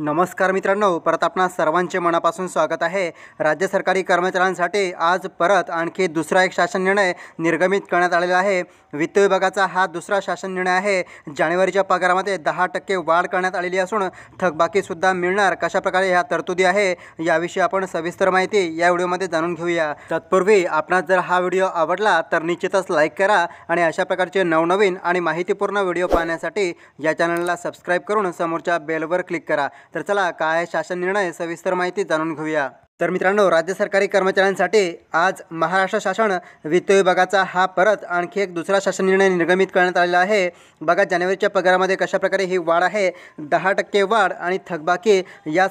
नमस्कार मित्रांनो परत आपणा सर्वांचे मनापासून स्वागत आहे राज्य सरकारी कर्मचाऱ्यांसाठी आज परत आणखी दुसरा एक शासन निर्णय निर्गमित करण्यात आलेला आहे वित्त विभागाचा हा दुसरा शासन निर्णय आहे जानेवारीच्या पगारामध्ये दहा टक्के वाढ करण्यात आलेली असून थकबाकीसुद्धा मिळणार कशाप्रकारे ह्या तरतुदी आहे याविषयी आपण सविस्तर माहिती या व्हिडिओमध्ये जाणून घेऊया तत्पूर्वी आपणास जर हा व्हिडिओ आवडला तर निश्चितच लाईक करा आणि अशा प्रकारचे नवनवीन आणि माहितीपूर्ण व्हिडिओ पाहण्यासाठी या चॅनलला सबस्क्राईब करून समोरच्या बेलवर क्लिक करा तर चला काय शासन निर्णय सविस्तर माहिती जाणून घेऊया तर मित्रांनो राज्य सरकारी कर्मचाऱ्यांसाठी आज महाराष्ट्र शासन वित्त विभागाचा हा परत आणखी एक दुसरा शासन निर्णय निर्गमित करण्यात आलेला आहे बघा जानेवारीच्या पगारामध्ये कशाप्रकारे ही वाढ आहे दहा टक्के वाढ आणि थकबाकी या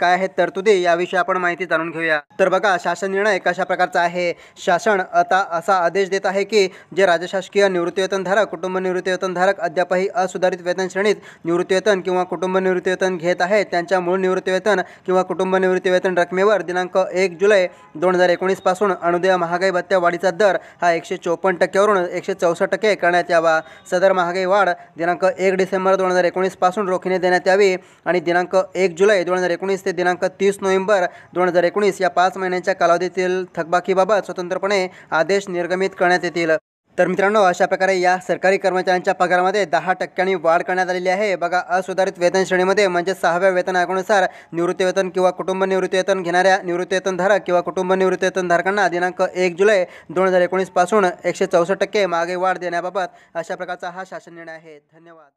काय आहेत तरतुदी याविषयी आपण माहिती जाणून घेऊया तर बघा शासन निर्णय कशा प्रकारचा आहे शासन आता असा आदेश देत आहे की जे राज्यशासकीय निवृत्तीवेतनधारक कुटुंब निवृत्तीवेतनधारक अद्यापही असुधारित वेतन श्रेणीत निवृत्तीवेतन किंवा कुटुंब निवृत्तीवेतन घेत आहेत त्यांच्या मूळ निवृत्तीवेतन किंवा कुटुंब निवृत्तीवेतन रकमेवर दिनांक एक जुलै दोन हजार एकोणीसपासून अनुदय महागाई भत्त्या वाढीचा दर हा एकशे चौपन्न टक्क्यावरून एकशे चौसष्ट टक्के करण्यात यावा सदर महागाई वाढ दिनांक एक डिसेंबर दोन हजार एकोणीसपासून रोखीने देण्यात यावी आणि दिनांक एक जुलै दोन हजार एकोणीस ते दिनांक तीस नोव्हेंबर दोन हजार एकोणीस या पाच महिन्यांच्या कालावधीतील थकबाकीबाबत स्वतंत्रपणे आदेश निर्गमित करण्यात येतील तर मित्रांनो अशा प्रकारे या सरकारी कर्मचाऱ्यांच्या पगारामध्ये दहा टक्क्यांनी वाढ करण्यात आलेली आहे बघा असुधारित वेतन श्रेणीमध्ये म्हणजे सहाव्या वेतन आयोगानुसार निवृत्तीवेतन किंवा कुटुंब निवृत्तीवेतन घेणाऱ्या धारक किंवा कुटुंब धारकांना दिनांक एक जुलै दोन हजार एकोणीसपासून एकशे चौसष्ट टक्के मागे वाढ देण्याबाबत अशा प्रकारचा हा शासन निर्णय आहे धन्यवाद